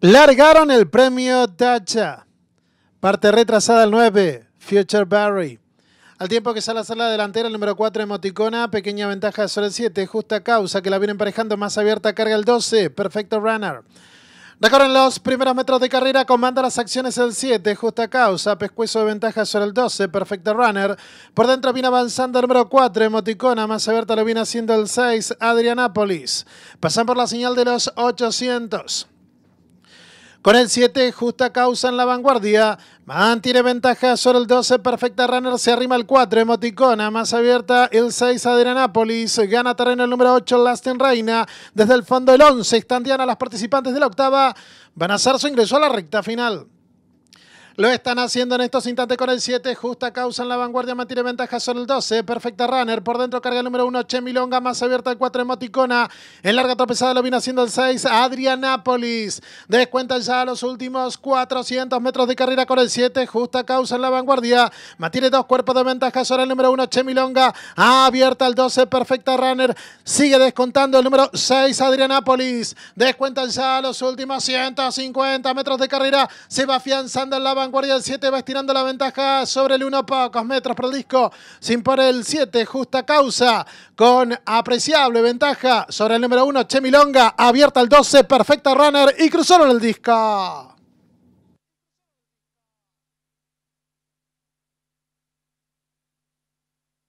Largaron el premio Dacha. Parte retrasada el 9, Future Barry. Al tiempo que sale a la delantera, el número 4, Emoticona. Pequeña ventaja sobre el 7, Justa Causa, que la viene emparejando. Más abierta carga el 12, Perfecto Runner. Recorren los primeros metros de carrera, comanda las acciones el 7, justa causa, pescuezo de ventaja sobre el 12, perfecto runner. Por dentro viene avanzando el número 4, emoticona, más abierta lo viene haciendo el 6, Adrianápolis. Pasan por la señal de los 800. Con el 7, Justa Causa en la vanguardia. Mantiene ventaja sobre el 12, Perfecta Runner se arrima al 4, Emoticona. Más abierta el 6, Adrianápolis. Gana terreno el número 8, Lasten Reina. Desde el fondo el 11, están a las participantes de la octava. Van a hacer su ingreso a la recta final. Lo están haciendo en estos instantes con el 7. Justa causa en la vanguardia. Mantiene ventaja sobre el 12. Perfecta Runner. Por dentro carga el número 1. Chemilonga. Más abierta el 4. Emoticona. En larga tropezada lo viene haciendo el 6. Adrianápolis. Descuentan ya los últimos 400 metros de carrera con el 7. Justa causa en la vanguardia. Mantiene dos cuerpos de ventaja sobre el número 1. Chemilonga. Abierta el 12. Perfecta Runner. Sigue descontando el número 6. Adrianápolis. Descuentan ya los últimos 150 metros de carrera. Se va afianzando en la vanguardia Guardia del 7 va estirando la ventaja sobre el 1, pocos metros por el disco. sin por el 7, justa causa, con apreciable ventaja sobre el número 1, Chemilonga. Abierta el 12, perfecta runner y cruzaron el disco.